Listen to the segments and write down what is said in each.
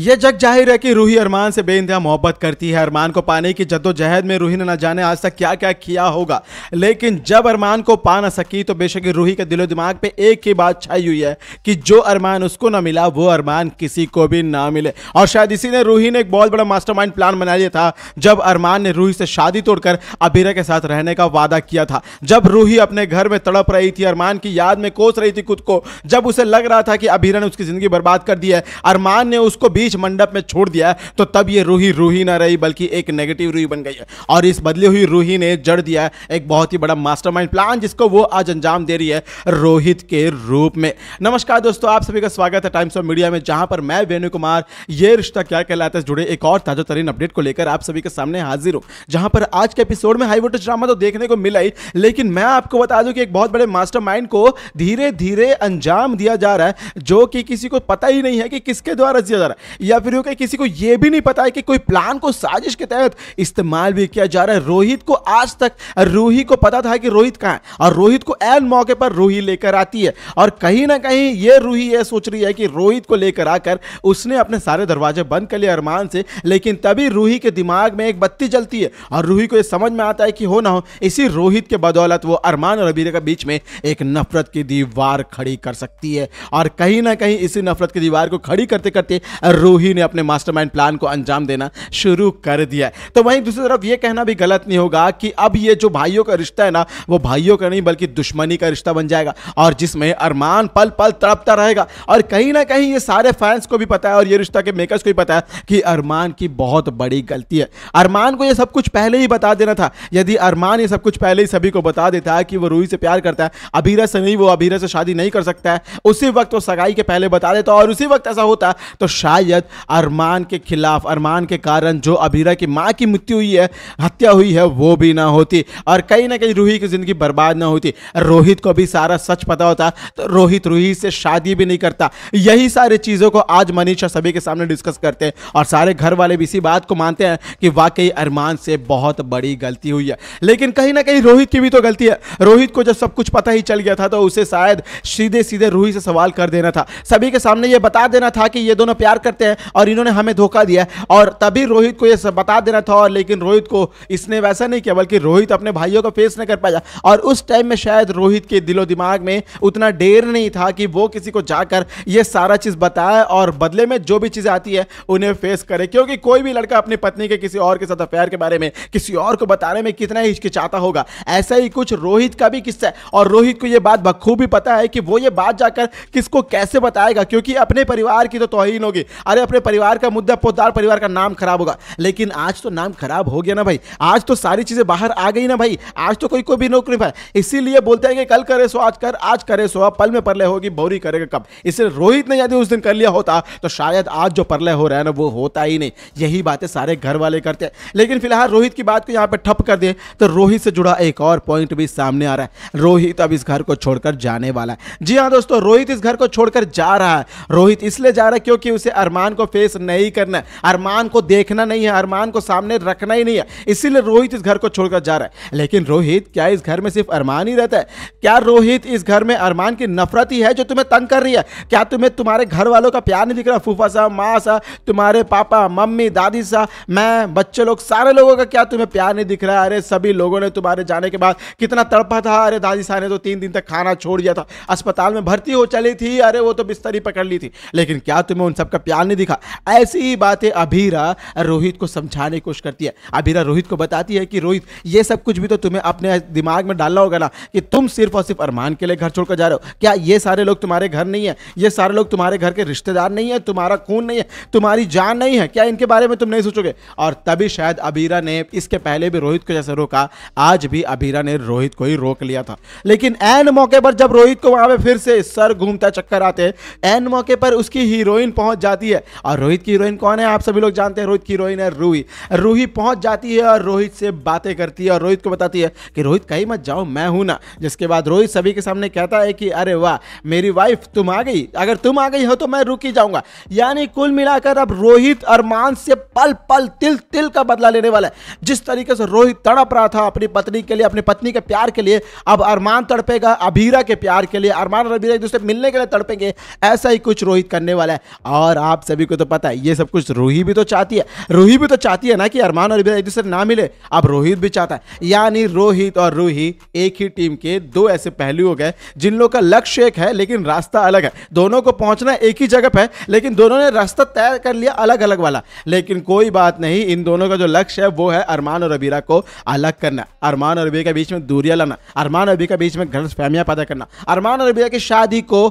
यह जग जाहिर है कि रूही अरमान से बेइंतहा मोहब्बत करती है अरमान को पाने की जद्दोजहद में रूही ने ना जाने आज तक क्या क्या किया होगा लेकिन जब अरमान को पा ना सकी तो बेशक रूही के दिलो दिमाग पे एक ही बात छाई हुई है कि जो अरमान उसको ना मिला वो अरमान किसी को भी ना मिले और शायद इसी ने रूही ने एक बहुत बड़ा मास्टर प्लान बना लिया था जब अरमान ने रूही से शादी तोड़कर अबीरा के साथ रहने का वादा किया था जब रूही अपने घर में तड़प रही थी अरमान की याद में कोस रही थी खुद को जब उसे लग रहा था कि अबीरा ने उसकी ज़िंदगी बर्बाद कर दी है अरमान ने उसको बीच बीच मंडप में छोड़ दिया तो तब ये रूही रूही ना रही बल्कि एक नेगेटिव रूही बन गई है और इस बदली हुई रूही ने जड़ दिया एक बहुत ही बड़ा मास्टरमाइंड प्लान जिसको वो आज अंजाम दे रही है रोहित के रूप में नमस्कार दोस्तों आप सभी का स्वागत है टाइम्स ऑफ मीडिया में जहां पर मैं वेणु कुमार ये रिश्ता क्या कहलाता है जुड़े एक और ताजा अपडेट को लेकर आप सभी के सामने हाजिर हूं जहां पर आज के एपिसोड में हाई वोल्टेज ड्रामा तो देखने को मिला ही लेकिन मैं आपको बता दूं कि एक बहुत बड़े मास्टरमाइंड को धीरे धीरे अंजाम दिया जा रहा है जो कि किसी को पता ही नहीं है कि किसके द्वारा दिया जा रहा है या फिर यूं किसी को यह भी नहीं पता है कि कोई प्लान को साजिश के तहत इस्तेमाल भी किया जा रहा है रोहित को आज तक रूही को पता था कि रोहित कहाँ है और रोहित को एन मौके पर रूही लेकर आती है और कहीं ना कहीं ये रूही यह सोच रही है कि रोहित को लेकर आकर उसने अपने सारे दरवाजे बंद कर लिए अरमान से लेकिन तभी रूही के दिमाग में एक बत्ती जलती है और रूही को यह समझ में आता है कि हो ना हो इसी रोहित के बदौलत वो अरमान और अबीरे के बीच में एक नफरत की दीवार खड़ी कर सकती है और कहीं ना कहीं इसी नफरत की दीवार को खड़ी करते करते रूही ने अपने मास्टरमाइंड प्लान को अंजाम देना शुरू कर दिया है तो वहीं दूसरी तरफ यह कहना भी गलत नहीं होगा कि अब ये जो भाइयों का रिश्ता है ना वो भाइयों का नहीं बल्कि दुश्मनी का रिश्ता बन जाएगा और जिसमें अरमान पल पल तड़पता रहेगा और कहीं ना कहीं ये सारे फैंस को भी पता है और ये रिश्ता के मेकर्स को भी पता है कि अरमान की बहुत बड़ी गलती है अरमान को ये सब कुछ पहले ही बता देना था यदि अरमान ये सब कुछ पहले ही सभी को बता देता है कि वो रूही से प्यार करता है अबीरा से नहीं वो अबीरा से शादी नहीं कर सकता है उसी वक्त वो सगाई के पहले बता देता और उसी वक्त ऐसा होता तो शायद शायद अरमान के खिलाफ अरमान के कारण जो अबीरा की माँ की मृत्यु हुई है हत्या हुई है वो भी ना होती और कहीं ना कहीं रूही की ज़िंदगी बर्बाद ना होती रोहित को भी सारा सच पता होता तो रोहित रूही से शादी भी नहीं करता यही सारी चीज़ों को आज मनीषा सभी के सामने डिस्कस करते हैं और सारे घर वाले भी इसी बात को मानते हैं कि वाकई अरमान से बहुत बड़ी गलती हुई है लेकिन कहीं ना कहीं रोहित की भी तो गलती है रोहित को जब सब कुछ पता ही चल गया था तो उसे शायद सीधे सीधे रूही से सवाल कर देना था सभी के सामने ये बता देना था कि ये दोनों प्यार करते सकते हैं और इन्होंने हमें धोखा दिया और तभी रोहित को सब बता देना था और लेकिन रोहित को इसने वैसा नहीं किया बल्कि रोहित अपने भाइयों को फेस नहीं कर पाया और उस टाइम में शायद रोहित के दिलो दिमाग में उतना डेर नहीं था कि वो किसी को जाकर ये सारा चीज़ बताए और बदले में जो भी चीज़ें आती है उन्हें फेस करे क्योंकि कोई भी लड़का अपनी पत्नी के किसी और के साथ अफेयर के बारे में किसी और को बताने में कितना हिचकिचाता होगा ऐसा ही कुछ रोहित का भी किस्सा है और रोहित को यह बात बखूबी पता है कि वो ये बात जाकर किसको कैसे बताएगा क्योंकि अपने परिवार की तो तोहिन होगी अरे अपने परिवार का मुद्दा पोदार परिवार का नाम खराब होगा लेकिन आज तो नाम खराब हो गया ना भाई आज तो सारी चीज़ें बाहर आ गई ना भाई आज तो कोई कोई भी नौकरी पाए इसीलिए बोलते हैं कि कल करे सो आज कर आज करे सो पल में परलय होगी बौरी करेगा कब इसे रोहित ने यदि उस दिन कर लिया होता तो शायद आज जो परलय हो रहा है ना वो होता ही नहीं यही बातें सारे घर वाले करते हैं लेकिन फिलहाल रोहित की बात को यहाँ पर ठप कर दिए तो रोहित से जुड़ा एक और पॉइंट भी सामने आ रहा है रोहित अब इस घर को छोड़कर जाने वाला है जी हाँ दोस्तों रोहित इस घर को छोड़कर जा रहा है रोहित इसलिए जा रहा है क्योंकि उसे अरमान अरमान को फेस नहीं करना है अरमान को देखना नहीं है अरमान को सामने रखना ही नहीं है इसीलिए रोहित इस घर को छोड़कर जा रहा है लेकिन रोहित क्या इस घर में सिर्फ अरमान ही रहता है क्या रोहित इस घर में अरमान की नफरत ही है जो तुम्हें तंग कर रही है क्या तुम्हें तुम्हारे घर वालों का प्यार नहीं दिख रहा फूफा सा माँ सा तुम्हारे पापा मम्मी दादी सा मैं बच्चे लोग सारे लोगों का क्या तुम्हें प्यार नहीं दिख रहा है अरे सभी लोगों ने तुम्हारे जाने के बाद कितना तड़पा था अरे दादी साहब ने तो तीन दिन तक खाना छोड़ दिया था अस्पताल में भर्ती हो चली थी अरे वो तो बिस्तर ही पकड़ ली थी लेकिन क्या तुम्हें उन सबका प्यार सामने दिखा ऐसी ही बातें अभीरा रोहित को समझाने की कोशिश करती है अभीरा रोहित को बताती है कि रोहित ये सब कुछ भी तो तुम्हें अपने दिमाग में डालना होगा ना कि तुम सिर्फ और सिर्फ अरमान के लिए घर छोड़कर जा रहे हो क्या ये सारे लोग तुम्हारे घर नहीं है ये सारे लोग तुम्हारे घर के रिश्तेदार नहीं है तुम्हारा खून नहीं है तुम्हारी जान नहीं है क्या इनके बारे में तुम नहीं सोचोगे और तभी शायद अबीरा ने इसके पहले भी रोहित को जैसे रोका आज भी अबीरा ने रोहित को ही रोक लिया था लेकिन एन मौके पर जब रोहित को वहां पे फिर से सर घूमता चक्कर आते हैं एन मौके पर उसकी हीरोइन पहुंच जाती है है और रोहित की हीरोइन कौन है आप सभी लोग जानते हैं रोहित की हीरोइन है रूही रूही पहुंच जाती है और रोहित से बातें करती है और रोहित को बताती है कि रोहित कहीं मत जाओ मैं हूं ना जिसके बाद रोहित सभी के सामने कहता है कि अरे वाह मेरी वाइफ तुम आ गई अगर तुम आ गई हो तो मैं रुकी जाऊंगा यानी कुल मिलाकर अब रोहित अरमान से पल पल तिल तिल का बदला लेने वाला है जिस तरीके से रोहित तड़प रहा था अपनी पत्नी के लिए अपनी पत्नी के प्यार के लिए अब अरमान तड़पेगा अभीरा के प्यार के लिए अरमान और अभीरा एक दूसरे मिलने के लिए तड़पेंगे ऐसा ही कुछ रोहित करने वाला है और आप सभी को तो पता है ये सब कुछ रूही भी तो चाहती है रूही भी तो चाहती है ना कि अरमान और इब्राहिम एक दूसरे ना मिले अब रोहित भी चाहता है यानी रोहित और रूही एक ही टीम के दो ऐसे पहलू हो गए जिन लोगों का लक्ष्य एक है लेकिन रास्ता अलग है दोनों को पहुंचना एक ही जगह पर लेकिन दोनों ने रास्ता तय कर लिया अलग अलग वाला लेकिन कोई बात नहीं इन दोनों का जो लक्ष्य है वो है अरमान और अबीरा को अलग करना अरमान और रबीरा के बीच में दूरियां लाना अरमान और रबीरा के बीच में घर फहमियाँ पैदा करना अरमान और अबीरा की शादी को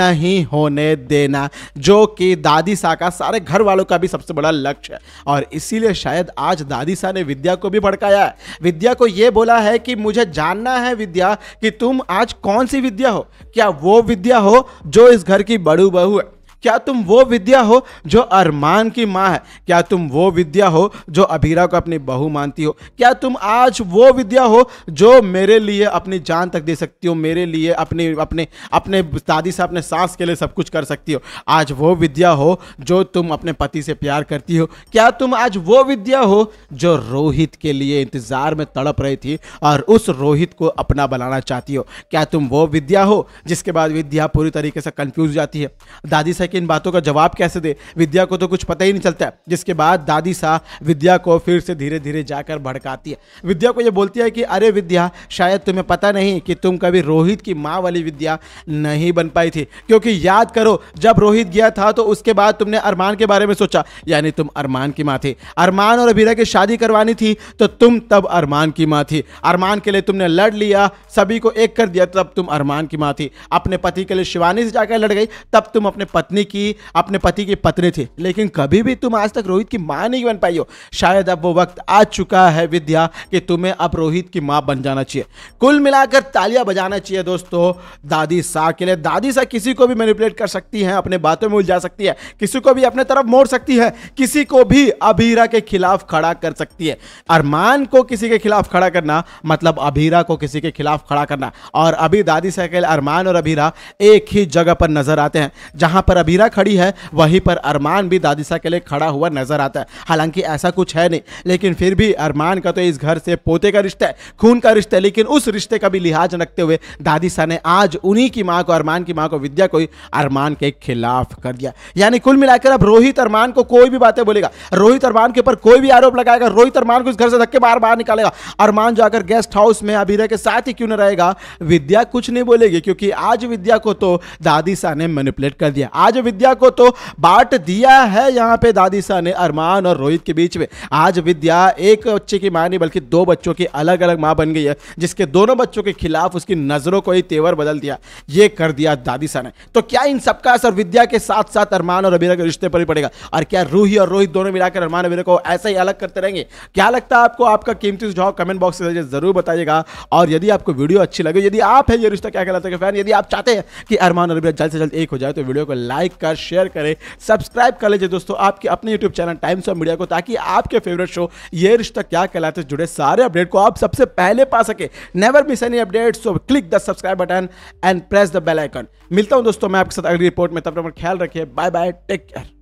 नहीं होने देना जो कि दादी दादी शाह का सारे घर वालों का भी सबसे बड़ा लक्ष्य है और इसीलिए शायद आज दादी शाह ने विद्या को भी भड़काया है विद्या को यह बोला है कि मुझे जानना है विद्या कि तुम आज कौन सी विद्या हो क्या वो विद्या हो जो इस घर की बड़ू बहू है क्या तुम वो विद्या हो जो अरमान की माँ है क्या तुम वो विद्या हो जो अभीरा को अपनी बहू मानती हो क्या तुम आज वो विद्या हो जो मेरे लिए अपनी जान तक दे सकती हो मेरे लिए अपने अपने अपने दादी से अपने सांस के लिए सब कुछ कर सकती हो आज वो विद्या हो जो तुम अपने पति से प्यार करती हो क्या तुम आज वो विद्या हो जो रोहित के लिए इंतजार में तड़प रही थी और उस रोहित को अपना बनाना चाहती हो क्या तुम वो विद्या हो जिसके बाद विद्या पूरी तरीके से कंफ्यूज जाती है दादी से कि इन बातों का जवाब कैसे दे विद्या को तो कुछ पता ही नहीं चलता है जिसके बाद दादी सा विद्या को फिर से धीरे धीरे जाकर भड़काती है विद्या को यह बोलती है कि अरे विद्या शायद तुम्हें पता नहीं कि तुम कभी रोहित की माँ वाली विद्या नहीं बन पाई थी क्योंकि याद करो जब रोहित गया था तो उसके बाद तुमने अरमान के बारे में सोचा यानी तुम अरमान की माँ थी अरमान और अभीरा की शादी करवानी थी तो तुम तब अरमान की माँ थी अरमान के लिए तुमने लड़ लिया सभी को एक कर दिया तब तुम अरमान की माँ थी अपने पति के लिए शिवानी से जाकर लड़ गई तब तुम अपने पत्नी पत्नी की अपने पति की पत्नी थी लेकिन कभी भी तुम आज तक रोहित की माँ नहीं बन पाई हो शायद अब वो वक्त आ चुका है विद्या कि तुम्हें अब रोहित की माँ बन जाना चाहिए कुल मिलाकर तालियां बजाना चाहिए दोस्तों दादी सा के लिए दादी सा किसी को भी मैनिपुलेट कर सकती है अपने बातों में उलझा सकती है किसी को भी अपने तरफ मोड़ सकती है किसी को भी अभीरा के खिलाफ खड़ा कर सकती है अरमान को किसी के खिलाफ खड़ा करना मतलब अभीरा को किसी के खिलाफ खड़ा करना और अभी दादी के लिए अरमान और अभीरा एक ही जगह पर नजर आते हैं जहां पर अभी सबीरा खड़ी है वहीं पर अरमान भी दादिशा के लिए खड़ा हुआ नजर आता है हालांकि ऐसा कुछ है नहीं लेकिन फिर भी अरमान का तो इस घर से पोते का रिश्ता है खून का रिश्ता है लेकिन उस रिश्ते का भी लिहाज रखते हुए दादिशा ने आज उन्हीं की माँ को अरमान की माँ को विद्या को अरमान के खिलाफ कर दिया यानी कुल मिलाकर अब रोहित अरमान को कोई भी बातें बोलेगा रोहित अरमान के ऊपर कोई भी आरोप लगाएगा रोहित अरमान को इस घर से धक्के बाहर बाहर निकालेगा अरमान जो अगर गेस्ट हाउस में अबीरा के साथ ही क्यों न रहेगा विद्या कुछ नहीं बोलेगी क्योंकि आज विद्या को तो दादिशा ने मैनिपुलेट कर दिया आज विद्या को तो बांट दिया है यहाँ पे दादी शाह ने अरमान और रोहित के बीच में आज विद्या एक बच्चे की माँ नहीं बल्कि दो बच्चों की अलग अलग माँ बन गई है जिसके दोनों बच्चों के खिलाफ उसकी नजरों को ही तेवर बदल दिया ये कर दिया दादी शाह ने तो क्या इन सबका असर विद्या के साथ साथ अरमान और अबीरा के रिश्ते पर ही पड़ेगा और क्या रूही और रोहित दोनों मिलाकर अरमान अबीरा को ऐसे ही अलग करते रहेंगे क्या लगता है आपको आपका कीमती सुझाव कमेंट बॉक्स में जरूर बताइएगा और यदि आपको वीडियो अच्छी लगे यदि आप है ये रिश्ता क्या कहलाते हैं फैन यदि आप चाहते हैं कि अरमान और अबीरा जल्द से जल्द एक हो जाए तो वीडियो को लाइक लाइक कर शेयर करें सब्सक्राइब कर लीजिए दोस्तों आपके अपने YouTube channel Times of Media को ताकि आपके फेवरेट शो ये रिश्ता क्या कहलाते जुड़े सारे अपडेट को आप सबसे पहले पा सके never miss any update so click the subscribe button and press the bell icon मिलता हूं दोस्तों मैं आपके साथ अगली रिपोर्ट में तब तक ख्याल रखिए बाय बाय टेक केयर